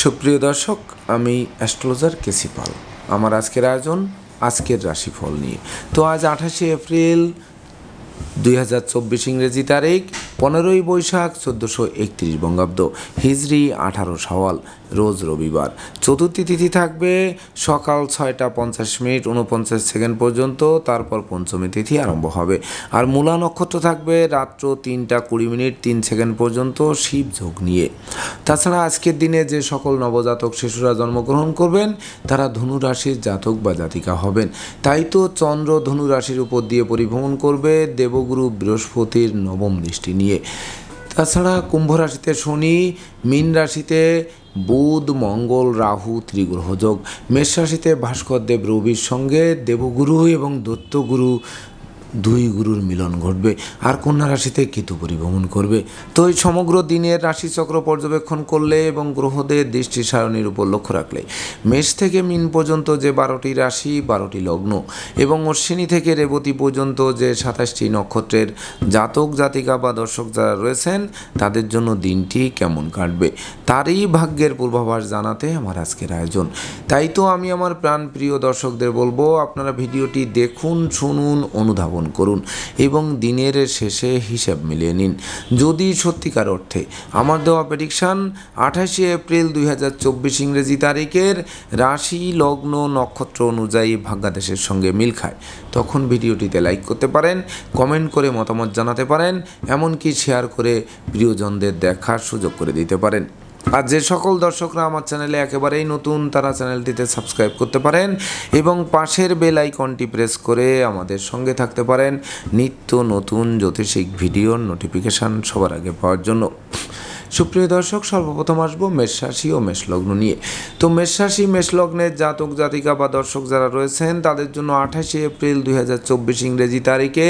সুপ্রিয় দর্শক আমি অ্যাস্ট্রোলজার কেসি পাল আমার আজকের আয়োজন আজকের রাশিফল নিয়ে তো আজ আঠাশে এপ্রিল দুই হাজার ইংরেজি তারিখ পনেরোই বৈশাখ চোদ্দোশো একত্রিশ বঙ্গাব্দ হিজড়ি আঠারো সওয়াল রোজ রবিবার চতুর্থী তিথি থাকবে সকাল ছয়টা পঞ্চাশ মিনিট উনপঞ্চাশ সেকেন্ড পর্যন্ত তারপর পঞ্চমী তিথি আরম্ভ হবে আর মূলা নক্ষত্র থাকবে রাত্র তিনটা কুড়ি মিনিট তিন সেকেন্ড পর্যন্ত শিব যোগ নিয়ে তাছাড়া আজকের দিনে যে সকল নবজাতক শিশুরা জন্মগ্রহণ করবেন তারা ধনু রাশির জাতক বা জাতিকা হবেন তাই তো চন্দ্র ধনু রাশির উপর দিয়ে পরিভ্রমণ করবে দেবগুরু বৃহস্পতির নবম দৃষ্টি নিয়ে তাছাড়া কুম্ভ রাশিতে শনি মীন রাশিতে বুধ মঙ্গল রাহু ত্রিগ্রহযোগ মেষ রাশিতে ভাস্কর দেব রবির সঙ্গে দেবগুরু এবং দত্তগুরু দুই গুরুর মিলন ঘটবে আর কন্যা রাশিতে কেতু পরিভ্রমণ করবে তো এই সমগ্র দিনের রাশিচক্র পর্যবেক্ষণ করলে এবং গ্রহদের দৃষ্টি সারণীর উপর লক্ষ্য রাখলে মেষ থেকে মিন পর্যন্ত যে বারোটি রাশি বারোটি লগ্ন এবং অশ্বিনী থেকে রেবতী পর্যন্ত যে সাতাশটি নক্ষত্রের জাতক জাতিকা বা দর্শক যারা রয়েছেন তাদের জন্য দিনটি কেমন কাটবে তারই ভাগ্যের পূর্বাভাস জানাতে আমার আজকের আয়োজন তাই তো আমি আমার প্রাণ প্রিয় দর্শকদের বলবো আপনারা ভিডিওটি দেখুন শুনুন অনুধাবন স্থাপন করুন এবং দিনের শেষে হিসাব মিলিয়ে নিন যদি সত্যিকার অর্থে আমার দেওয়া প্রেডিকশান আঠাশে এপ্রিল দুই হাজার চব্বিশ ইংরেজি তারিখের রাশি লগ্ন নক্ষত্র অনুযায়ী ভাগ্যাদেশের সঙ্গে মিল খায় তখন ভিডিওটিতে লাইক করতে পারেন কমেন্ট করে মতামত জানাতে পারেন এমনকি শেয়ার করে প্রিয়জনদের দেখার সুযোগ করে দিতে পারেন আর যে সকল দর্শকরা আমার চ্যানেলে একেবারেই নতুন তারা চ্যানেলটিতে সাবস্ক্রাইব করতে পারেন এবং পাশের বেল আইকনটি প্রেস করে আমাদের সঙ্গে থাকতে পারেন নিত্য নতুন জ্যোতিষিক ভিডিওর নোটিফিকেশান সবার আগে পাওয়ার জন্য সুপ্রিয় দর্শক সর্বপ্রথম আসবো মেষরাশি ও মেষ লগ্ন নিয়ে তো মেষরাশি রাশি মেষ লগ্নের জাতক জাতিকা বা দর্শক যারা রয়েছেন তাদের জন্য আঠাশে এপ্রিল দুই ইংরেজি তারিখে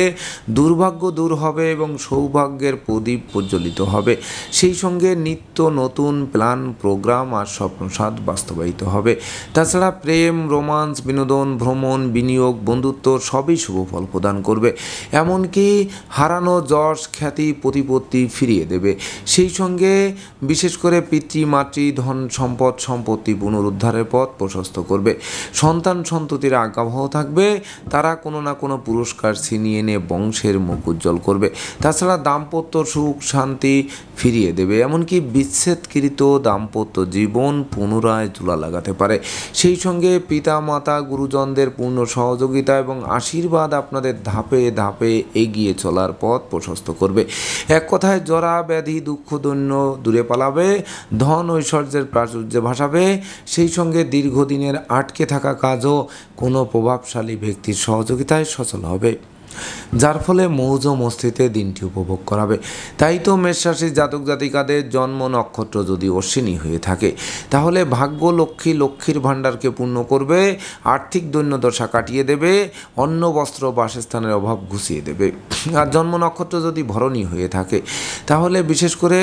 দুর্ভাগ্য দূর হবে এবং সৌভাগ্যের প্রদীপ প্রজ্বলিত হবে সেই সঙ্গে নিত্য নতুন প্ল্যান প্রোগ্রাম আর স্বপ্নসাদ বাস্তবায়িত হবে তাছাড়া প্রেম রোমান্স বিনোদন ভ্রমণ বিনিয়োগ বন্ধুত্ব সবই শুভ ফল প্রদান করবে এমনকি হারানো যশ খ্যাতি প্রতিপত্তি ফিরিয়ে দেবে সেই সঙ্গে বিশেষ করে পিতৃ মাতৃ ধন সম্পদ সম্পত্তি পুনরুদ্ধারের পথ প্রশস্ত করবে সন্তান সন্ততির আজ্ঞাবহ থাকবে তারা কোনো না কোনো পুরস্কার ছিনিয়ে নিয়ে বংশের মুখ উজ্জ্বল করবে তাছাড়া দাম্পত্য সুখ শান্তি ফিরিয়ে দেবে এমনকি বিচ্ছেদকৃত দাম্পত্য জীবন পুনরায় তুলা লাগাতে পারে সেই সঙ্গে পিতা মাতা গুরুজনদের পূর্ণ সহযোগিতা এবং আশীর্বাদ আপনাদের ধাপে ধাপে এগিয়ে চলার পথ প্রশস্ত করবে এক কথায় জরা ব্যাধি দুঃখ দৈন্য দূরে পালাবে ধন ঐশ্বর্যের প্রাচুর্যে ভাসাবে সেই সঙ্গে দীর্ঘদিনের আটকে থাকা কাজও কোনো প্রভাবশালী ব্যক্তির সহযোগিতায় সচল হবে যার ফলে মৌজ মস্তিতে দিনটি উপভোগ করাবে তাই তো মেষরাশি জাতক জাতিকাদের জন্ম নক্ষত্র যদি অশ্বিনী হয়ে থাকে তাহলে ভাগ্য লক্ষ্মী লক্ষ্মীর ভাণ্ডারকে পূর্ণ করবে আর্থিক দৈন্যদশা কাটিয়ে দেবে অন্ন বস্ত্র বাসস্থানের অভাব ঘুষিয়ে দেবে আর জন্ম নক্ষত্র যদি ভরণী হয়ে থাকে তাহলে বিশেষ করে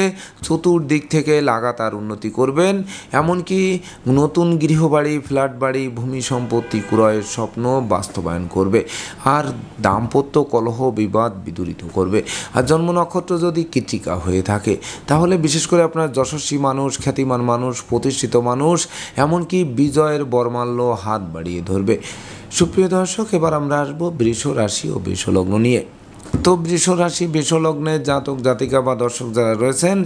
চতুর্দিক থেকে লাগাতার উন্নতি করবেন এমনকি নতুন গৃহবাড়ি ফ্ল্যাট বাড়ি ভূমি সম্পত্তি ক্রয়ের স্বপ্ন বাস্তবায়ন করবে আর দাম্পত্য দাম্পত্য কলহ বিবাদ বিদূরিত করবে আর জন্ম নক্ষত্র যদি কৃত্রিকা হয়ে থাকে তাহলে বিশেষ করে আপনার যশস্বী মানুষ খ্যাতিমান মানুষ প্রতিষ্ঠিত মানুষ এমনকি বিজয়ের বর্মাল্য হাত বাড়িয়ে ধরবে সুপ্রিয় দর্শক এবার আমরা আসবো বৃষ রাশি ও বৃষলগ্ন নিয়ে তো বৃষ রাশি বৃষলগ্নে জাতক জাতিকা বা দর্শক যারা রয়েছেন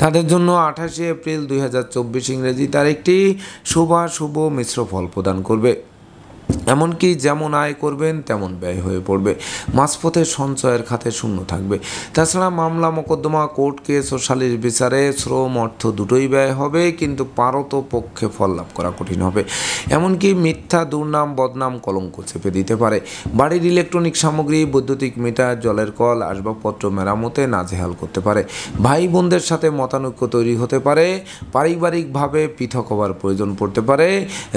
তাদের জন্য আঠাশে এপ্রিল দুই ইংরেজি তার একটি শুভ শুভ মিশ্র ফল প্রদান করবে এমনকি যেমন আয় করবেন তেমন ব্যয় হয়ে পড়বে মাসপথে সঞ্চয়ের খাতে শূন্য থাকবে তাছাড়া মামলা মোকদ্দমা কোর্ট কেস ও সালিশ বিচারে শ্রম অর্থ দুটোই ব্যয় হবে কিন্তু পারত পক্ষে ফল লাভ করা কঠিন হবে এমনকি মিথ্যা দুর্নাম বদনাম কলঙ্ক চেপে দিতে পারে বাড়ির ইলেকট্রনিক সামগ্রী বৈদ্যুতিক মিটার জলের কল আসবাবপত্র মেরামতে নাজেহাল করতে পারে ভাই বোনদের সাথে মতানৈক্য তৈরি হতে পারে পারিবারিকভাবে পৃথক হওয়ার প্রয়োজন পড়তে পারে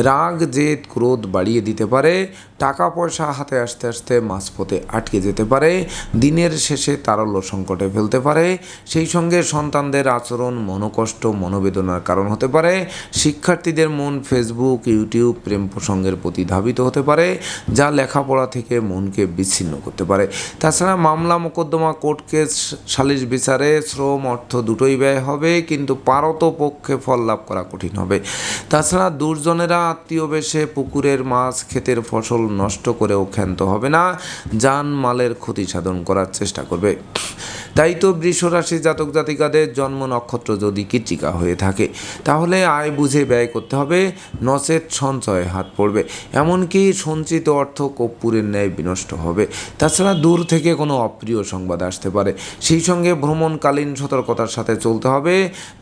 রাগ জেদ ক্রোধ বাড়িয়ে দিতে দিতে পারে টাকা পয়সা হাতে আসতে আসতে মাঝপথে আটকে যেতে পারে দিনের শেষে তারল্য সংকটে ফেলতে পারে সেই সঙ্গে সন্তানদের আচরণ মনোকষ্ট মনোবেদনার কারণ হতে পারে শিক্ষার্থীদের মন ফেসবুক ইউটিউব প্রেম প্রসঙ্গের প্রতি ধাবিত হতে পারে যা লেখাপড়া থেকে মনকে বিচ্ছিন্ন করতে পারে তাছাড়া মামলা মোকদ্দমা কোর্ট কেস সালিশ বিচারে শ্রম অর্থ দুটোই ব্যয় হবে কিন্তু পারত পক্ষে ফল লাভ করা কঠিন হবে তাছাড়া দুর্জনেরা আত্মীয় বেশে পুকুরের মাছ ক্ষেতের ফসল নষ্ট করেও ক্ষান্ত হবে না জানমালের ক্ষতি সাধন করার চেষ্টা করবে তাই তো বৃষরাশি জাতক জাতিকাদের জন্ম নক্ষত্র যদি কিচিকা হয়ে থাকে তাহলে আয় বুঝে ব্যয় করতে হবে নচেত সঞ্চয়ে হাত পড়বে এমনকি সঞ্চিত অর্থ কর্পূরের ন্যায় বিনষ্ট হবে তাছাড়া দূর থেকে কোনো অপ্রিয় সংবাদ আসতে পারে সেই সঙ্গে ভ্রমণকালীন সতর্কতার সাথে চলতে হবে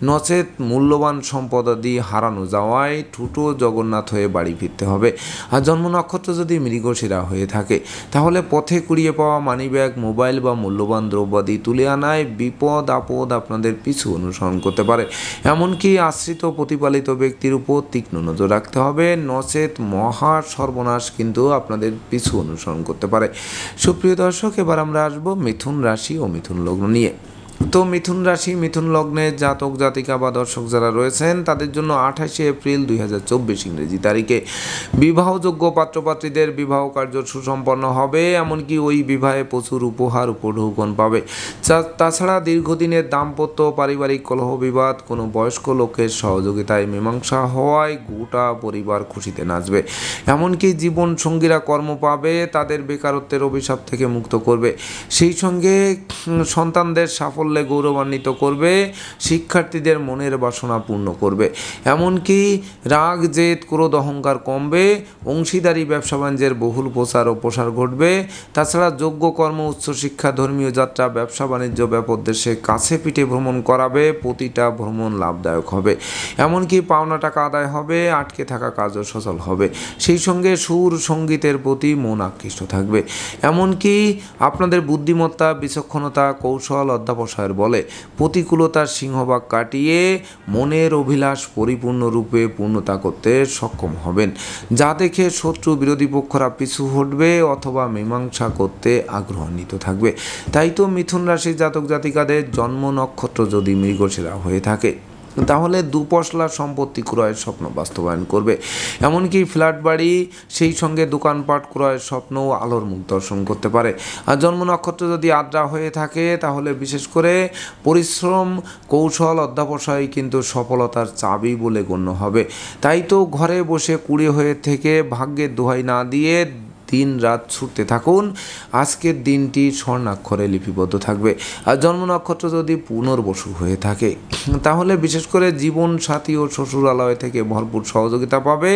নচেত মূল্যবান সম্পদাদি হারানো যাওয়ায় ঠুটো জগন্নাথ হয়ে বাড়ি ফিরতে হবে আর জন্ম নক্ষত্র যদি মৃগশিরা হয়ে থাকে তাহলে পথে কুড়িয়ে পাওয়া মানিব্যাগ মোবাইল বা মূল্যবান দ্রব্যাদি তুলে আনায় বিপদ আপদ আপনাদের পিছু অনুসরণ করতে পারে এমনকি আশ্রিত প্রতিপালিত ব্যক্তির উপর তীক্ষ্ণ নজর রাখতে হবে নচেত মহা সর্বনাশ কিন্তু আপনাদের পিছু অনুসরণ করতে পারে সুপ্রিয় দর্শক এবার আমরা আসবো মিথুন রাশি ও মিথুন লগ্ন নিয়ে তো মিথুন রাশি মিথুন লগ্নে জাতক জাতিকা বা দর্শক যারা রয়েছেন তাদের জন্য আঠাশে এপ্রিল দুই হাজার চব্বিশ ইংরেজি তারিখে বিবাহযোগ্য পাত্রপাত্রীদের বিবাহ কার্য সুসম্পন্ন হবে এমনকি ওই বিবাহে প্রচুর উপহার উপঢৌকন পাবে তাছাড়া দীর্ঘদিনের দাম্পত্য পারিবারিক কলহ বিবাদ কোনো বয়স্ক লোকের সহযোগিতায় মীমাংসা হওয়ায় গোটা পরিবার খুশিতে নাচবে এমনকি জীবন সঙ্গীরা কর্ম পাবে তাদের বেকারত্বের অভিশাপ থেকে মুক্ত করবে সেই সঙ্গে সন্তানদের সাফল্য সাফল্যে গৌরবান্বিত করবে শিক্ষার্থীদের মনের বাসনা পূর্ণ করবে এমনকি রাগ জেদ ক্রোধ অহংকার কমবে অংশীদারি ব্যবসা বাণিজ্যের বহুল প্রচার ও প্রসার ঘটবে তাছাড়া যোগ্য কর্ম উচ্চশিক্ষা ধর্মীয় যাত্রা ব্যবসা বাণিজ্য ব্যাপক দেশে কাছে পিঠে ভ্রমণ করাবে প্রতিটা ভ্রমণ লাভদায়ক হবে এমনকি পাওনা টাকা আদায় হবে আটকে থাকা কাজও সচল হবে সেই সঙ্গে সুর সঙ্গীতের প্রতি মন আকৃষ্ট থাকবে এমনকি আপনাদের বুদ্ধিমত্তা বিচক্ষণতা কৌশল অধ্যাপক মহাশয়ের বলে প্রতিকূলতার সিংহভাগ কাটিয়ে মনের অভিলাষ পরিপূর্ণরূপে পূর্ণতা করতে সক্ষম হবেন যা দেখে শত্রু বিরোধী পক্ষরা পিছু হটবে অথবা মীমাংসা করতে আগ্রহান্বিত থাকবে তাই তো মিথুন রাশির জাতক জাতিকাদের জন্ম নক্ষত্র যদি মৃগশিরা হয়ে থাকে তাহলে পশলা সম্পত্তি ক্রয়ের স্বপ্ন বাস্তবায়ন করবে এমনকি ফ্ল্যাট বাড়ি সেই সঙ্গে দোকানপাট ক্রয়ের স্বপ্নও আলোর মুখ দর্শন করতে পারে আর জন্ম নক্ষত্র যদি আদ্রা হয়ে থাকে তাহলে বিশেষ করে পরিশ্রম কৌশল অধ্যাবসায় কিন্তু সফলতার চাবি বলে গণ্য হবে তাই তো ঘরে বসে কুড়ি হয়ে থেকে ভাগ্যের দোহাই না দিয়ে দিন রাত ছুটতে থাকুন আজকের দিনটি স্বর্ণাক্ষরে লিপিবদ্ধ থাকবে আর জন্ম নক্ষত্র যদি পুনর্বসু হয়ে থাকে তাহলে বিশেষ করে জীবন সাথী ও শ্বশুরালয় থেকে ভরপুর সহযোগিতা পাবে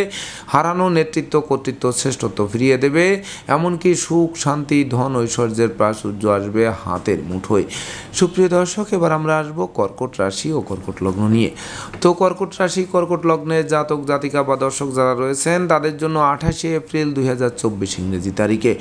হারানো নেতৃত্ব কর্তৃত্ব শ্রেষ্ঠত্ব ফিরিয়ে দেবে এমনকি সুখ শান্তি ধন ঐশ্বর্যের প্রাচুর্য আসবে হাতের মুঠোয় সুপ্রিয় দর্শক এবার আমরা আসবো কর্কট রাশি ও কর্কট লগ্ন নিয়ে তো কর্কট রাশি কর্কট লগ্নে জাতক জাতিকা বা দর্শক যারা রয়েছেন তাদের জন্য আঠাশে এপ্রিল দুই হাজার চব্বিশে ইংরেজি তারিখে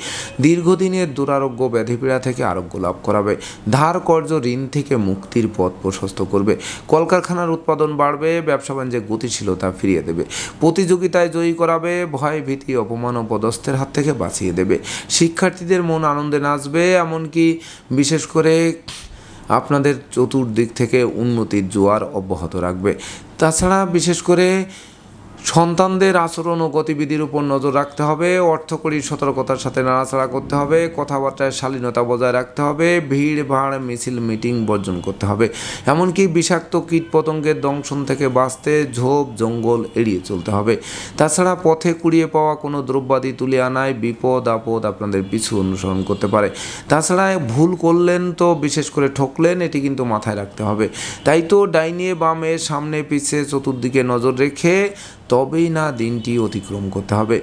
দীর্ঘদিনের দুরারোগ্য ব্যাধিপীড়া থেকে আরোগ্য লাভ করাবে ধার কর্য ঋণ থেকে মুক্তির পথ প্রশস্ত করবে কলকারখানার উৎপাদন বাড়বে ব্যবসা বাণিজ্যে গতিশীলতা ফিরিয়ে দেবে প্রতিযোগিতায় জয়ী করাবে ভয় ভীতি অপমান ও পদস্থের হাত থেকে বাঁচিয়ে দেবে শিক্ষার্থীদের মন আনন্দে নাচবে এমনকি বিশেষ করে আপনাদের চতুর্দিক থেকে উন্নতির জোয়ার অব্যাহত রাখবে তাছাড়া বিশেষ করে সন্তানদের আচরণ ও গতিবিধির উপর নজর রাখতে হবে অর্থকরী সতর্কতার সাথে নাড়াচাড়া করতে হবে কথাবার্তায় শালীনতা বজায় রাখতে হবে ভিড় ভাড় মিছিল মিটিং বর্জন করতে হবে এমনকি বিষাক্ত কীটপতঙ্গের দংশন থেকে বাঁচতে ঝোপ জঙ্গল এড়িয়ে চলতে হবে তাছাড়া পথে কুড়িয়ে পাওয়া কোনো দ্রব্যাদি তুলে আনায় বিপদ আপদ আপনাদের পিছু অনুসরণ করতে পারে তাছাড়া ভুল করলেন তো বিশেষ করে ঠকলেন এটি কিন্তু মাথায় রাখতে হবে তাই তো ডাইনিয়ে বামে সামনে পিছিয়ে চতুর্দিকে নজর রেখে তবেই না দিনটি অতিক্রম করতে হবে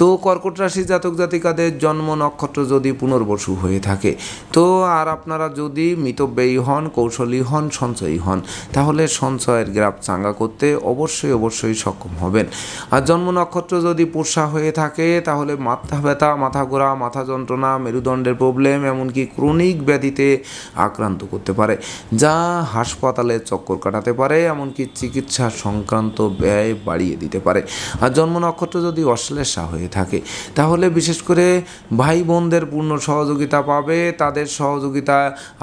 তো কর্কট রাশি জাতক জাতিকাদের জন্ম নক্ষত্র যদি পুনর্বসু হয়ে থাকে তো আর আপনারা যদি মিতব্যয়ী হন কৌশলী হন সঞ্চয়ী হন তাহলে সঞ্চয়ের গ্রাফ চাঙ্গা করতে অবশ্যই অবশ্যই সক্ষম হবেন আর জন্ম নক্ষত্র যদি পোষা হয়ে থাকে তাহলে মাথা ব্যথা মাথা ঘোরা মাথা যন্ত্রণা মেরুদণ্ডের প্রবলেম এমনকি ক্রনিক ব্যাধিতে আক্রান্ত করতে পারে যা হাসপাতালে চক্কর কাটাতে পারে এমনকি চিকিৎসা সংক্রান্ত ব্যয় বাড়িয়ে দিতে পারে আর জন্ম নক্ষত্র যদি অশ্লেষা হয়ে যদি থাকে তাহলে বিশেষ করে ভাই বোনদের পূর্ণ সহযোগিতা পাবে তাদের সহযোগিতা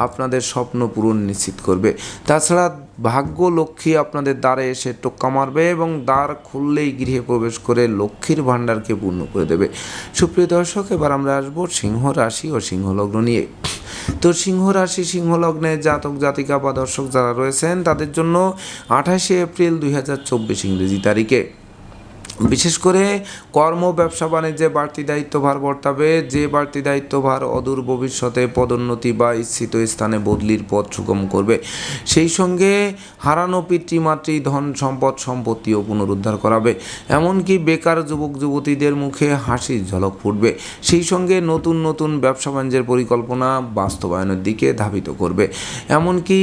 আপনাদের স্বপ্ন পূরণ নিশ্চিত করবে তাছাড়া ভাগ্য লক্ষ্মী আপনাদের দ্বারে এসে টোক্কা মারবে এবং দ্বার খুললেই গৃহে প্রবেশ করে লক্ষ্মীর ভাণ্ডারকে পূর্ণ করে দেবে সুপ্রিয় দর্শক এবার আমরা আসবো সিংহ রাশি ও সিংহলগ্ন নিয়ে তো সিংহ রাশি সিংহ লগ্নে জাতক জাতিকা বা দর্শক যারা রয়েছেন তাদের জন্য আঠাশে এপ্রিল দুই ইংরেজি তারিখে বিশেষ করে কর্ম ব্যবসা বাণিজ্যে বাড়তি দায়িত্বভার বর্তাবে যে বাড়তি দায়িত্বভার অদূর ভবিষ্যতে পদোন্নতি বা ইচ্ছিত স্থানে বদলির পথ সুগম করবে সেই সঙ্গে হারানো পিতৃমাতৃ ধন সম্পদ সম্পত্তিও পুনরুদ্ধার করাবে এমনকি বেকার যুবক যুবতীদের মুখে হাসির ঝলক ফুটবে সেই সঙ্গে নতুন নতুন ব্যবসা বাণিজ্যের পরিকল্পনা বাস্তবায়নের দিকে ধাবিত করবে এমনকি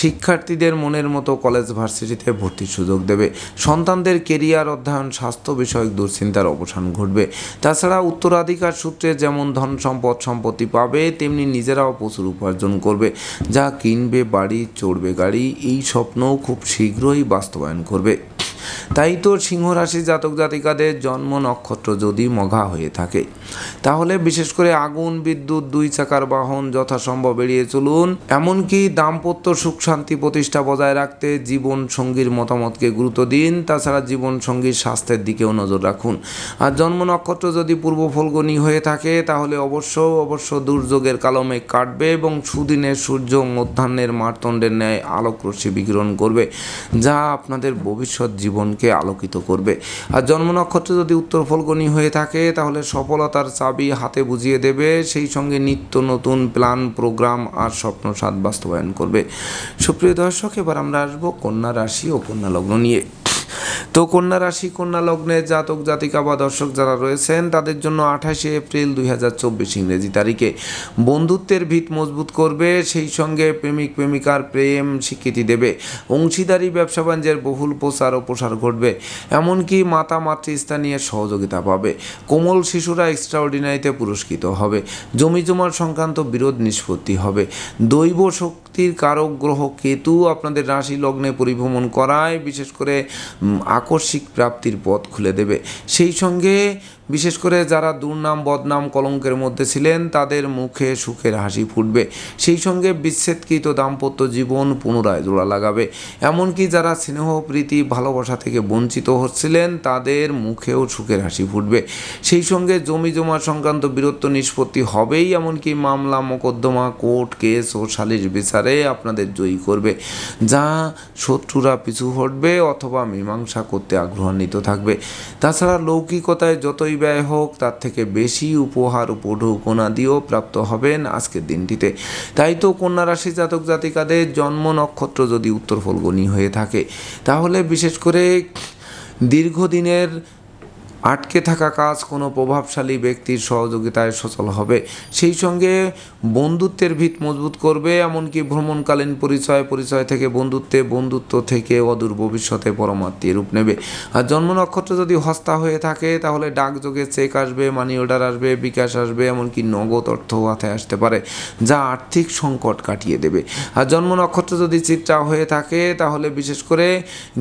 শিক্ষার্থীদের মনের মতো কলেজ ভার্সিটিতে ভর্তির সুযোগ দেবে সন্তানদের কেরিয়ার অধ্যয়ন স্বাস্থ্য বিষয়ক দুশ্চিন্তার অবসান ঘটবে তাছাড়া উত্তরাধিকার সূত্রে যেমন ধন সম্পদ সম্পত্তি পাবে তেমনি নিজেরাও প্রচুর উপার্জন করবে যা কিনবে বাড়ি চড়বে গাড়ি এই স্বপ্নও খুব শীঘ্রই বাস্তবায়ন করবে তাই তো সিংহরাশি জাতক জাতিকাদের জন্ম নক্ষত্র যদি মঘা হয়ে থাকে তাহলে বিশেষ করে আগুন বিদ্যুৎ দুই চাকার বাহন যথাসম্ভব এড়িয়ে চলুন এমনকি দাম্পত্য সুখ শান্তি প্রতিষ্ঠা বজায় রাখতে জীবন সঙ্গীর মতামতকে গুরুত্ব দিন তাছাড়া জীবন সঙ্গীর স্বাস্থ্যের দিকেও নজর রাখুন আর জন্ম নক্ষত্র যদি পূর্ব ফলগণী হয়ে থাকে তাহলে অবশ্য অবশ্য দুর্যোগের কালমে কাটবে এবং সুদিনের সূর্য মধ্যাহ্নের মারতণ্ডের ন্যায় আলোক রশ্মি বিকিরণ করবে যা আপনাদের ভবিষ্যৎ জীবন জীবনকে আলোকিত করবে আর জন্ম নক্ষত্র যদি উত্তর ফলকনি হয়ে থাকে তাহলে সফলতার চাবি হাতে বুঝিয়ে দেবে সেই সঙ্গে নিত্য নতুন প্ল্যান প্রোগ্রাম আর স্বপ্ন সাত বাস্তবায়ন করবে সুপ্রিয় দর্শক এবার আমরা আসবো কন্যা রাশি ও কন্যা লগ্ন নিয়ে তো কন্যা রাশি কন্যা লগ্নে জাতক জাতিকা বা দর্শক যারা রয়েছেন তাদের জন্য আঠাশে এপ্রিল দুই হাজার চব্বিশ ইংরেজি তারিখে বন্ধুত্বের ভিত মজবুত করবে সেই সঙ্গে প্রেমিক প্রেমিকার প্রেম স্বীকৃতি দেবে অংশীদারি ব্যবসা বাণিজ্যের বহুল প্রচার ও প্রসার ঘটবে এমনকি মাতা স্থানীয় সহযোগিতা পাবে কোমল শিশুরা এক্সট্রা অর্ডিনারিতে পুরস্কৃত হবে জমি জমার সংক্রান্ত বিরোধ নিষ্পত্তি হবে দৈব শক্তি শক্তির কারক গ্রহ কেতু আপনাদের রাশি লগ্নে পরিভ্রমণ করায় বিশেষ করে আকস্মিক প্রাপ্তির পথ খুলে দেবে সেই সঙ্গে বিশেষ করে যারা দুর্নাম বদনাম কলঙ্কের মধ্যে ছিলেন তাদের মুখে সুখের হাসি ফুটবে সেই সঙ্গে বিচ্ছেদকৃত দাম্পত্য জীবন পুনরায় জোড়া লাগাবে এমনকি যারা স্নেহ প্রীতি ভালোবাসা থেকে বঞ্চিত হচ্ছিলেন তাদের মুখেও সুখের হাসি ফুটবে সেই সঙ্গে জমি জমা সংক্রান্ত বীরত্ব নিষ্পত্তি হবেই এমনকি মামলা মোকদ্দমা কোর্ট কেস ও সালিশ বিচারে আপনাদের জয়ী করবে যা শত্রুরা পিছু হটবে অথবা মীমাংসা করতে আগ্রহান্বিত থাকবে তাছাড়া লৌকিকতায় যতই যতই ব্যয় হোক তার থেকে বেশি উপহার উপঢৌকনাদিও প্রাপ্ত হবেন আজকের দিনটিতে তাই তো কন্যা রাশি জাতক জাতিকাদের জন্ম নক্ষত্র যদি উত্তর ফলগণী হয়ে থাকে তাহলে বিশেষ করে দীর্ঘদিনের আটকে থাকা কাজ কোনো প্রভাবশালী ব্যক্তির সহযোগিতায় সচল হবে সেই সঙ্গে বন্ধুত্বের ভিত মজবুত করবে এমনকি ভ্রমণকালীন পরিচয় পরিচয় থেকে বন্ধুত্বে বন্ধুত্ব থেকে অদূর ভবিষ্যতে পরমাত্মী রূপ নেবে আর জন্ম নক্ষত্র যদি হস্তা হয়ে থাকে তাহলে ডাকযোগে চেক আসবে মানি অর্ডার আসবে বিকাশ আসবে এমনকি নগদ অর্থ হাতে আসতে পারে যা আর্থিক সংকট কাটিয়ে দেবে আর জন্ম নক্ষত্র যদি চিত্রা হয়ে থাকে তাহলে বিশেষ করে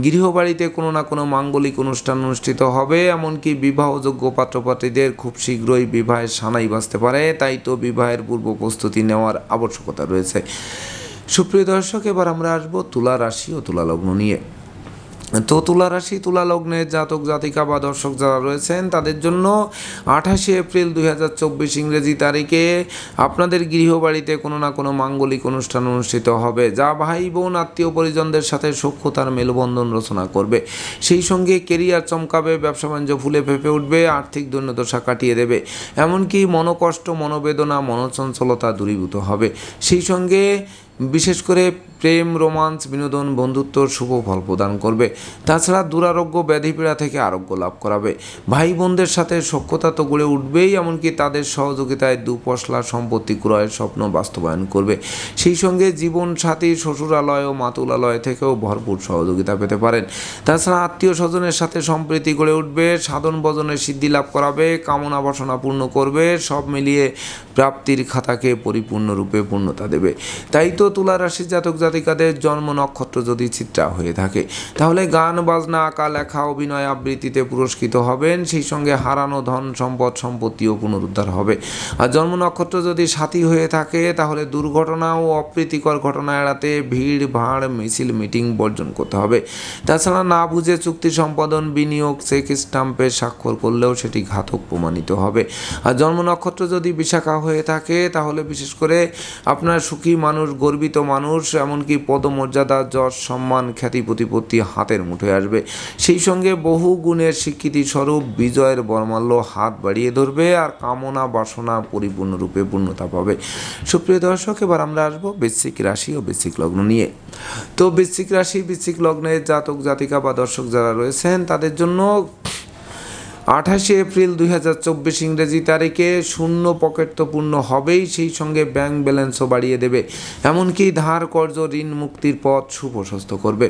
গৃহবাড়িতে কোনো না কোনো মাঙ্গলিক অনুষ্ঠান অনুষ্ঠিত হবে এমনকি এমনকি বিবাহযোগ্য পাত্রপাত্রীদের খুব শীঘ্রই বিবাহের সানাই বাঁচতে পারে তাই তো বিবাহের পূর্ব প্রস্তুতি নেওয়ার আবশ্যকতা রয়েছে সুপ্রিয় দর্শক এবার আমরা আসবো তুলা রাশি ও তুলা লগ্ন নিয়ে তো তুলা রাশি তুলা লগ্নের জাতক জাতিকা বা দর্শক যারা রয়েছেন তাদের জন্য আঠাশে এপ্রিল দুই হাজার চব্বিশ ইংরেজি তারিখে আপনাদের গৃহবাড়িতে কোনো না কোনো মাঙ্গলিক অনুষ্ঠান অনুষ্ঠিত হবে যা ভাই বোন আত্মীয় পরিজনদের সাথে সক্ষতার মেলবন্ধন রচনা করবে সেই সঙ্গে কেরিয়ার চমকাবে ব্যবসা বাণিজ্য ফুলে ফেঁপে উঠবে আর্থিক দৈন্যদশা কাটিয়ে দেবে এমনকি মনোকষ্ট মনোবেদনা মনোচঞ্চলতা দূরীভূত হবে সেই সঙ্গে বিশেষ করে প্রেম রোমান্স বিনোদন বন্ধুত্ব শুভ ফল প্রদান করবে তাছাড়া দুরারোগ্য ব্যাধিপীড়া থেকে আরোগ্য লাভ করাবে ভাই বোনদের সাথে সক্ষতা তো গড়ে উঠবেই এমনকি তাদের সহযোগিতায় দুপশলা সম্পত্তি ক্রয়ের স্বপ্ন বাস্তবায়ন করবে সেই সঙ্গে জীবন সাথী শ্বশুরালয় ও মাতুলালয় থেকেও ভরপুর সহযোগিতা পেতে পারেন তাছাড়া আত্মীয় স্বজনের সাথে সম্প্রীতি গড়ে উঠবে সাধন বজনের সিদ্ধি লাভ করাবে কামনা বাসনা পূর্ণ করবে সব মিলিয়ে প্রাপ্তির খাতাকে পরিপূর্ণরূপে পূর্ণতা দেবে তাই তো তুলা রাশির জাতক জাতিকাদের জন্ম নক্ষত্র যদি চিত্রা হয়ে থাকে তাহলে গান বাজনা আঁকা লেখা অভিনয় আবৃত্তিতে পুরস্কৃত হবেন সেই সঙ্গে হারানো ধন সম্পদ সম্পত্তিও পুনরুদ্ধার হবে আর জন্ম নক্ষত্র যদি সাথী হয়ে থাকে তাহলে দুর্ঘটনা ও অপ্রীতিকর ঘটনা এড়াতে ভিড় ভাঁড় মিছিল মিটিং বর্জন করতে হবে তাছাড়া না বুঝে চুক্তি সম্পাদন বিনিয়োগ চেক স্টাম্পে স্বাক্ষর করলেও সেটি ঘাতক প্রমাণিত হবে আর জন্ম নক্ষত্র যদি বিশাখা হয়ে থাকে তাহলে বিশেষ করে আপনার সুখী মানুষ গর্বিত গর্বিত মানুষ এমনকি পদমর্যাদা যশ সম্মান খ্যাতি প্রতিপত্তি হাতের মুঠোয় আসবে সেই সঙ্গে বহু গুণের স্বীকৃতি স্বরূপ বিজয়ের বর্মাল্য হাত বাড়িয়ে ধরবে আর কামনা বাসনা পরিপূর্ণরূপে পূর্ণতা পাবে সুপ্রিয় দর্শক এবার আমরা আসবো বৃশ্চিক রাশি ও বৃশ্চিক লগ্ন নিয়ে তো বৃশ্চিক রাশি বৃশ্চিক লগ্নে জাতক জাতিকা বা দর্শক যারা রয়েছেন তাদের জন্য আঠাশে এপ্রিল দুই হাজার চব্বিশ ইংরেজি তারিখে শূন্য পকেট তো পূর্ণ হবেই সেই সঙ্গে ব্যাংক ব্যালেন্সও বাড়িয়ে দেবে এমনকি ধার কর্জ ঋণ মুক্তির পথ সুপ্রশস্ত করবে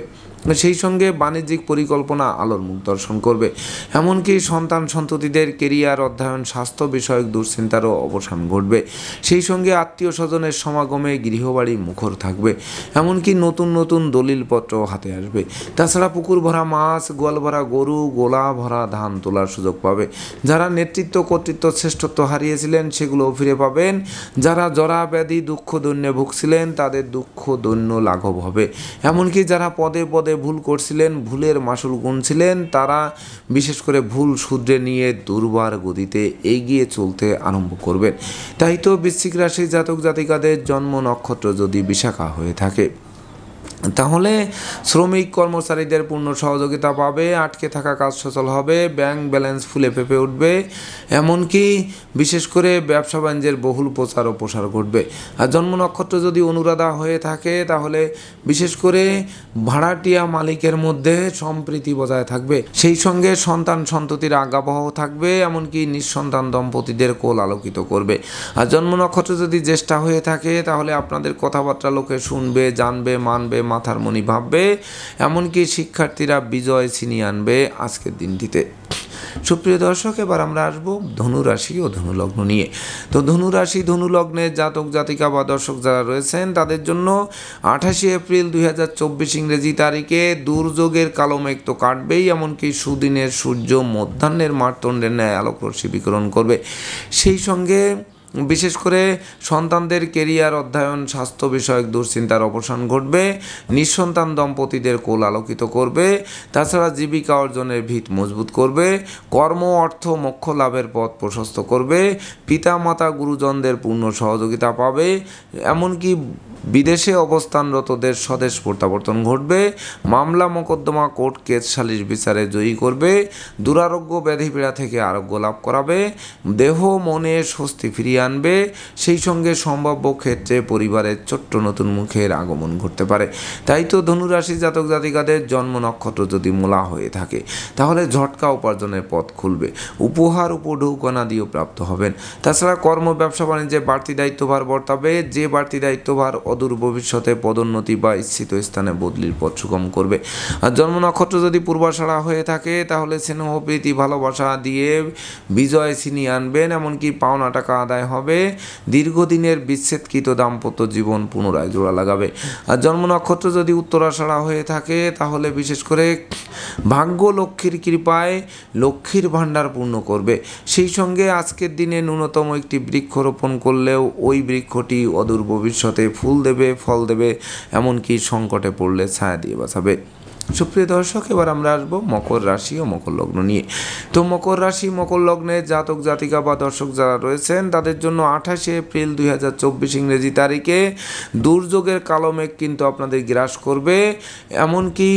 সেই সঙ্গে বাণিজ্যিক পরিকল্পনা আলোর মুখ দর্শন করবে এমনকি সন্তান সন্ততিদের কেরিয়ার অধ্যয়ন স্বাস্থ্য বিষয়ক দুশ্চিন্তারও অবসান ঘটবে সেই সঙ্গে আত্মীয় স্বজনের সমাগমে গৃহবাড়ি মুখর থাকবে এমনকি নতুন নতুন দলিলপত্র হাতে আসবে তাছাড়া পুকুর ভরা মাছ গোয়াল ভরা গরু গোলা ভরা ধান তোলার সুযোগ পাবে যারা নেতৃত্ব কর্তৃত্ব শ্রেষ্ঠত্ব হারিয়েছিলেন সেগুলো ফিরে পাবেন যারা জরা ব্যাধি দুঃখ দৈন্যে ভুগছিলেন তাদের দুঃখ দৈন্য লাঘব হবে এমনকি যারা পদে পদে পদে ভুল করছিলেন ভুলের মাসুল গুনছিলেন তারা বিশেষ করে ভুল শুধরে নিয়ে দুর্বার গতিতে এগিয়ে চলতে আরম্ভ করবেন তাই তো বৃশ্চিক রাশি জাতক জাতিকাদের জন্ম নক্ষত্র যদি বিশাখা হয়ে থাকে তাহলে শ্রমিক কর্মচারীদের পূর্ণ সহযোগিতা পাবে আটকে থাকা কাজ সচল হবে ব্যাংক ব্যালেন্স ফুলে ফেপে উঠবে এমনকি বিশেষ করে ব্যবসা বাণিজ্যের বহুল প্রচার ও প্রসার ঘটবে আর জন্ম নক্ষত্র যদি অনুরাধা হয়ে থাকে তাহলে বিশেষ করে ভাড়াটিয়া মালিকের মধ্যে সম্প্রীতি বজায় থাকবে সেই সঙ্গে সন্তান সন্ততির আজ্ঞাবহ থাকবে এমনকি নিঃসন্তান দম্পতিদের কোল আলোকিত করবে আর জন্ম নক্ষত্র যদি জ্যেষ্ঠা হয়ে থাকে তাহলে আপনাদের কথাবার্তা লোকে শুনবে জানবে মানবে মাথার মণি ভাববে এমনকি শিক্ষার্থীরা বিজয় ছিনিয়ে আনবে আজকের দিনটিতে সুপ্রিয় দর্শক এবার আমরা আসব ধনুরাশি ও ধনুলগ্ন নিয়ে তো ধনুরাশি ধনুলগ্নে জাতক জাতিকা বা দর্শক যারা রয়েছেন তাদের জন্য আঠাশে এপ্রিল দুই হাজার চব্বিশ ইংরেজি তারিখে দুর্যোগের কালো তো কাটবেই এমনকি সুদিনের সূর্য মধ্যাহ্নের মারতণ্ডের ন্যায় আলোক রশ্মি বিকরণ করবে সেই সঙ্গে বিশেষ করে সন্তানদের কেরিয়ার অধ্যয়ন স্বাস্থ্য বিষয়ক দুশ্চিন্তার অবসান ঘটবে নিঃসন্তান দম্পতিদের কোল আলোকিত করবে তাছাড়া জীবিকা অর্জনের ভিত মজবুত করবে কর্ম অর্থ মোক্ষ লাভের পথ প্রশস্ত করবে পিতামাতা গুরুজনদের পূর্ণ সহযোগিতা পাবে এমনকি বিদেশে অবস্থানরতদের স্বদেশ প্রত্যাবর্তন ঘটবে মামলা মোকদ্দমা কোর্ট কেস সালিশ বিচারে জয়ী করবে দুরারোগ্য ব্যাধিপীড়া থেকে আরোগ্য লাভ করাবে দেহ মনে স্বস্তি ফিরিয়ে আনবে সেই সঙ্গে সম্ভাব্য ক্ষেত্রে পরিবারের ছোট্ট নতুন মুখের আগমন ঘটতে পারে তাই তো ধনুরাশি জাতক জাতিকাদের জন্ম নক্ষত্র যদি মোলা হয়ে থাকে তাহলে ঝটকা উপার্জনের পথ খুলবে উপহার উপঢৌকনা দিয়েও প্রাপ্ত হবেন তাছাড়া কর্ম ব্যবসা বাণিজ্যে বাড়তি দায়িত্বভার বর্তাবে যে বাড়তি দায়িত্বভার অদূর ভবিষ্যতে পদোন্নতি বা ইচ্ছিত স্থানে বদলির পথ সুগম করবে আর জন্ম নক্ষত্র যদি পূর্বাশাড়া হয়ে থাকে তাহলে স্নেহ প্রীতি ভালোবাসা দিয়ে বিজয় ছিনিয়ে আনবেন এমনকি পাওনা টাকা আদায় হবে দীর্ঘদিনের বিচ্ছেদকৃত দাম্পত্য জীবন পুনরায় জোড়া লাগাবে আর জন্ম নক্ষত্র যদি উত্তরাষাড়া হয়ে থাকে তাহলে বিশেষ করে ভাগ্য লক্ষ্মীর কৃপায় লক্ষ্মীর ভাণ্ডার পূর্ণ করবে সেই সঙ্গে আজকের দিনে ন্যূনতম একটি বৃক্ষ রোপণ করলেও ওই বৃক্ষটি অদূর ভবিষ্যতে ফুল দেবে ফল দেবে এমনকি সংকটে পড়লে ছায়া দিয়ে বাঁচাবে সুপ্রিয় দর্শক এবার আমরা আসবো মকর রাশি ও মকর লগ্ন নিয়ে তো মকর রাশি মকর লগ্নে জাতক জাতিকা বা দর্শক যারা রয়েছেন তাদের জন্য আঠাশে এপ্রিল দুই হাজার চব্বিশ ইংরেজি তারিখে দুর্যোগের কালমেঘ কিন্তু আপনাদের গ্রাস করবে এমনকি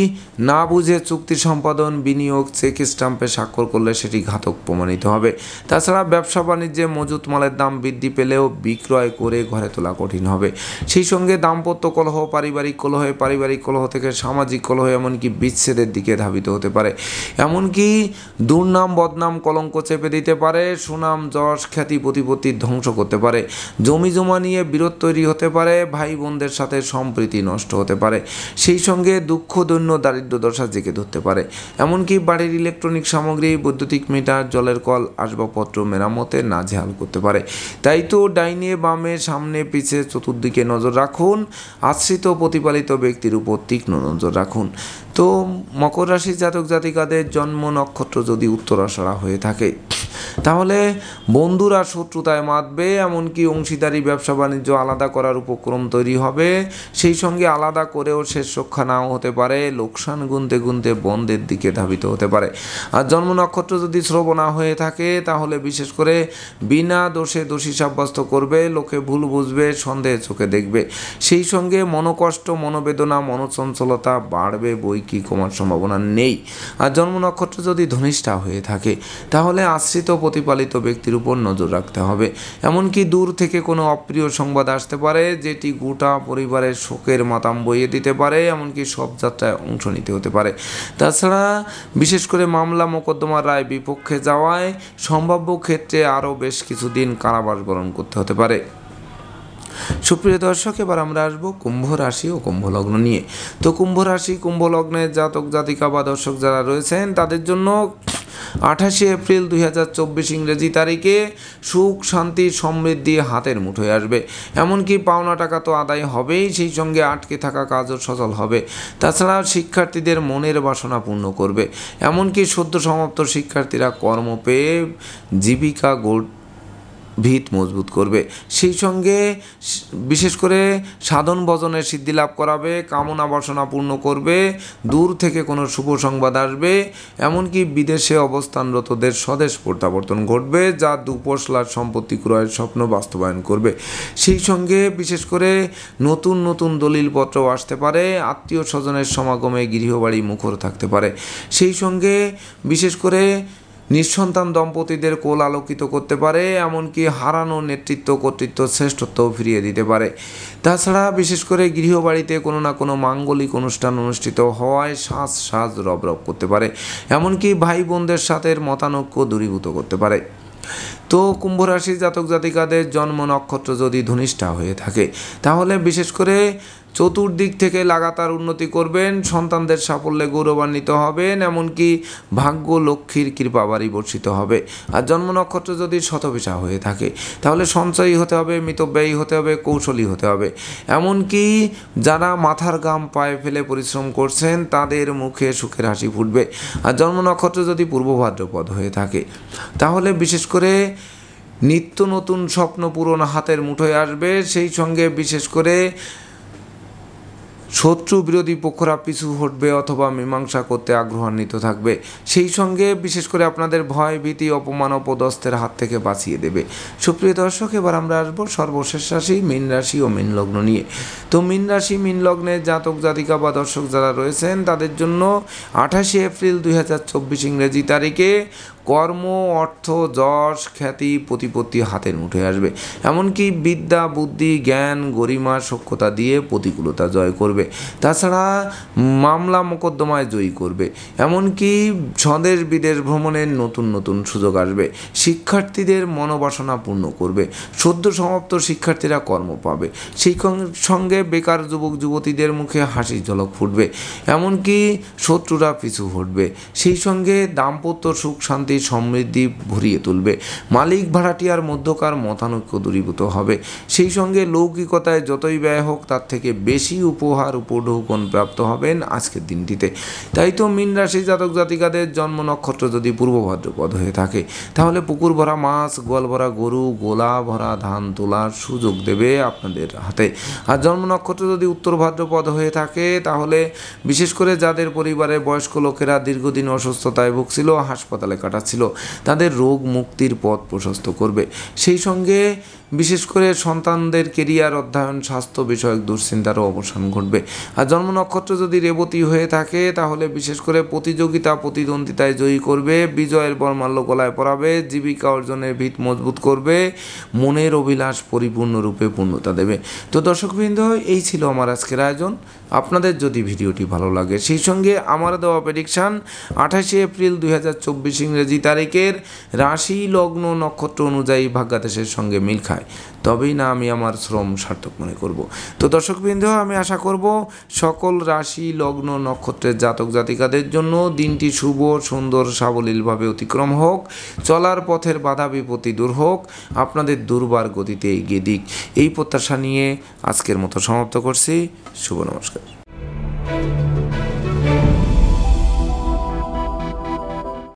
না বুঝে চুক্তি সম্পাদন বিনিয়োগ চেক স্টাম্পে স্বাক্ষর করলে সেটি ঘাতক প্রমাণিত হবে তাছাড়া ব্যবসা বাণিজ্যে মজুত মালের দাম বৃদ্ধি পেলেও বিক্রয় করে ঘরে তোলা কঠিন হবে সেই সঙ্গে দাম্পত্য কলহ পারিবারিক কলহে পারিবারিক কলহ থেকে সামাজিক কলহ এমনকি এমনকি বিচ্ছেদের দিকে ধাবিত হতে পারে এমনকি দুর্নাম বদনাম কলঙ্ক চেপে দিতে পারে সুনাম যশ খ্যাতি প্রতিপত্তি ধ্বংস করতে পারে জমি জমা নিয়ে বিরোধ তৈরি হতে পারে ভাই বোনদের সাথে সম্প্রীতি নষ্ট হতে পারে সেই সঙ্গে দুঃখ দৈন্য দারিদ্র দশা জেগে ধরতে পারে এমনকি বাড়ির ইলেকট্রনিক সামগ্রী বৈদ্যুতিক মিটার জলের কল আসবাবপত্র মেরামতে নাজেহাল করতে পারে তাই তো ডাইনে বামে সামনে পিছে চতুর্দিকে নজর রাখুন আশ্রিত প্রতিপালিত ব্যক্তির উপর তীক্ষ্ণ নজর রাখুন তো মকর রাশি জাতক জাতিকাদের জন্ম নক্ষত্র যদি উত্তরাসরা হয়ে থাকে তাহলে বন্ধুরা শত্রুতায় মাতবে এমনকি অংশীদারি ব্যবসা বাণিজ্য আলাদা করার উপক্রম তৈরি হবে সেই সঙ্গে আলাদা করেও শেষ রক্ষা নাও হতে পারে লোকসান গুনতে গুনতে বন্ধের দিকে ধাবিত হতে পারে আর জন্ম নক্ষত্র যদি শ্রবণা হয়ে থাকে তাহলে বিশেষ করে বিনা দোষে দোষী সাব্যস্ত করবে লোকে ভুল বুঝবে সন্দেহে চোখে দেখবে সেই সঙ্গে মনোকষ্ট মনোবেদনা মনোচঞ্চলতা বাড়বে বই কি কমার সম্ভাবনা নেই আর জন্ম নক্ষত্র যদি ধনিষ্ঠা হয়ে থাকে তাহলে আশ্রিত প্রতিপালিত ব্যক্তির উপর নজর রাখতে হবে এমনকি দূর থেকে কোনো অপ্রিয় সংবাদ আসতে পারে যেটি গোটা পরিবারের শোকের মাতাম বইয়ে দিতে পারে এমনকি সব যাত্রায় অংশ নিতে হতে পারে তাছাড়া বিশেষ করে মামলা মোকদ্দমার রায় বিপক্ষে যাওয়ায় সম্ভাব্য ক্ষেত্রে আরও বেশ কিছুদিন কারাবাস গ্রহণ করতে হতে পারে সুপ্রিয় দর্শক এবার আমরা আসবো কুম্ভ রাশি ও কুম্ভ লগ্ন নিয়ে তো কুম্ভ রাশি কুম্ভ লগ্নের জাতক জাতিকা বা দর্শক যারা রয়েছেন তাদের জন্য আঠাশে এপ্রিল দুই হাজার চব্বিশ ইংরেজি তারিখে সুখ শান্তি সমৃদ্ধি হাতের মুঠোয় আসবে এমনকি পাওনা টাকা তো আদায় হবেই সেই সঙ্গে আটকে থাকা কাজও সচল হবে তাছাড়া শিক্ষার্থীদের মনের বাসনা পূর্ণ করবে এমনকি সদ্য সমাপ্ত শিক্ষার্থীরা কর্ম পেয়ে জীবিকা গড় ভিত মজবুত করবে সেই সঙ্গে বিশেষ করে সাধন ভজনের সিদ্ধি লাভ করাবে কামনা বাসনা পূর্ণ করবে দূর থেকে কোনো শুভ সংবাদ আসবে এমনকি বিদেশে অবস্থানরতদের স্বদেশ প্রত্যাবর্তন ঘটবে যা দুপশলার সম্পত্তি ক্রয়ের স্বপ্ন বাস্তবায়ন করবে সেই সঙ্গে বিশেষ করে নতুন নতুন দলিলপত্র আসতে পারে আত্মীয় স্বজনের সমাগমে গৃহবাড়ি মুখর থাকতে পারে সেই সঙ্গে বিশেষ করে নিঃসন্তান দম্পতিদের কোল আলোকিত করতে পারে এমনকি হারানো নেতৃত্ব কর্তৃত্ব শ্রেষ্ঠত্ব ফিরিয়ে দিতে পারে তাছাড়া বিশেষ করে গৃহবাড়িতে কোনো না কোনো মাঙ্গলিক অনুষ্ঠান অনুষ্ঠিত হওয়ায় শ্বাস শ্বাস রবরব করতে পারে এমনকি ভাই বোনদের সাথে মতানৈক্য দূরীভূত করতে পারে তো কুম্ভ রাশির জাতক জাতিকাদের জন্ম নক্ষত্র যদি ধনিষ্ঠা হয়ে থাকে তাহলে বিশেষ করে চতুর্দিক থেকে লাগাতার উন্নতি করবেন সন্তানদের সাফল্যে গৌরবান্বিত হবেন এমনকি ভাগ্য লক্ষ্মীর কৃপাবারই বর্ষিত হবে আর জন্ম নক্ষত্র যদি শতবিশা হয়ে থাকে তাহলে সঞ্চয়ী হতে হবে মিতব্যয়ী হতে হবে কৌশলী হতে হবে এমনকি যারা মাথার গাম পায়ে ফেলে পরিশ্রম করছেন তাদের মুখে সুখের হাসি ফুটবে আর জন্ম নক্ষত্র যদি পূর্ব ভাদ্রপদ হয়ে থাকে তাহলে বিশেষ করে নিত্য নতুন স্বপ্ন পূরণ হাতের মুঠোয় আসবে সেই সঙ্গে বিশেষ করে শত্রু বিরোধী পক্ষরা পিছু হটবে অথবা মীমাংসা করতে আগ্রহান্বিত থাকবে সেই সঙ্গে বিশেষ করে আপনাদের ভয় ভীতি অপমান অপদস্থের হাত থেকে বাঁচিয়ে দেবে সুপ্রিয় দর্শক এবার আমরা আসবো সর্বশেষ রাশি মীন রাশি ও মীন লগ্ন নিয়ে তো মীন রাশি মীন লগ্নে জাতক জাতিকা বা দর্শক যারা রয়েছেন তাদের জন্য আঠাশে এপ্রিল দুই ইংরেজি তারিখে কর্ম অর্থ যশ খ্যাতি প্রতিপত্তি হাতের উঠে আসবে এমনকি বিদ্যা বুদ্ধি জ্ঞান গরিমা সক্ষতা দিয়ে প্রতিকূলতা জয় করবে তাছাড়া মামলা মোকদ্দমায় জয়ী করবে এমনকি স্বদেশ বিদেশ ভ্রমণের নতুন নতুন সুযোগ আসবে শিক্ষার্থীদের মনোবাসনা পূর্ণ করবে সদ্য সমাপ্ত শিক্ষার্থীরা কর্ম পাবে সেই সঙ্গে বেকার যুবক যুবতীদের মুখে হাসি ঝলক ফুটবে এমনকি শত্রুরা পিছু হটবে সেই সঙ্গে দাম্পত্য সুখ শান্তি সম্পত্তি সমৃদ্ধি ভরিয়ে তুলবে মালিক ভাড়াটিয়ার মধ্যকার মতানৈক্য দূরীভূত হবে সেই সঙ্গে লৌকিকতায় যতই ব্যয় হোক তার থেকে বেশি উপহার উপঢৌকন প্রাপ্ত হবেন আজকের দিনটিতে তাই তো মিন রাশি জাতক জাতিকাদের জন্ম নক্ষত্র যদি পূর্ব ভাদ্রপদ হয়ে থাকে তাহলে পুকুর ভরা মাছ গোয়াল ভরা গরু গোলা ভরা ধান তোলার সুযোগ দেবে আপনাদের হাতে আর জন্ম নক্ষত্র যদি উত্তর ভাদ্রপদ হয়ে থাকে তাহলে বিশেষ করে যাদের পরিবারে বয়স্ক লোকেরা দীর্ঘদিন অসুস্থতায় ভুগছিল হাসপাতালে কাটা যাচ্ছিল তাদের রোগ মুক্তির পথ প্রশস্ত করবে সেই সঙ্গে বিশেষ করে সন্তানদের কেরিয়ার অধ্যয়ন স্বাস্থ্য বিষয়ক দুশ্চিন্তারও অবসান ঘটবে আর জন্ম নক্ষত্র যদি রেবতী হয়ে থাকে তাহলে বিশেষ করে প্রতিযোগিতা প্রতিদ্বন্দ্বিতায় জয়ী করবে বিজয়ের বর্মাল্য গলায় পড়াবে জীবিকা অর্জনের ভিত মজবুত করবে মনের অভিলাষ পরিপূর্ণরূপে পূর্ণতা দেবে তো দর্শকবৃন্দ এই ছিল আমার আজকের আয়োজন আপনাদের যদি ভিডিওটি ভালো লাগে সেই সঙ্গে আমার দেওয়া প্রেডিকশান আঠাশে এপ্রিল দুই ইংরেজি তারিখের রাশি লগ্ন নক্ষত্র অনুযায়ী ভাগ্যাদেশের সঙ্গে মিল খায় হয় তবেই না আমি আমার শ্রম সার্থক মনে করব তো দর্শকবৃন্দ আমি আশা করব সকল রাশি লগ্ন নক্ষত্রের জাতক জাতিকাদের জন্য দিনটি শুভ সুন্দর সাবলীলভাবে অতিক্রম হোক চলার পথের বাধা বিপত্তি দূর হোক আপনাদের দুর্বার গতিতে এগিয়ে দিক এই প্রত্যাশা নিয়ে আজকের মতো সমাপ্ত করছি শুভ নমস্কার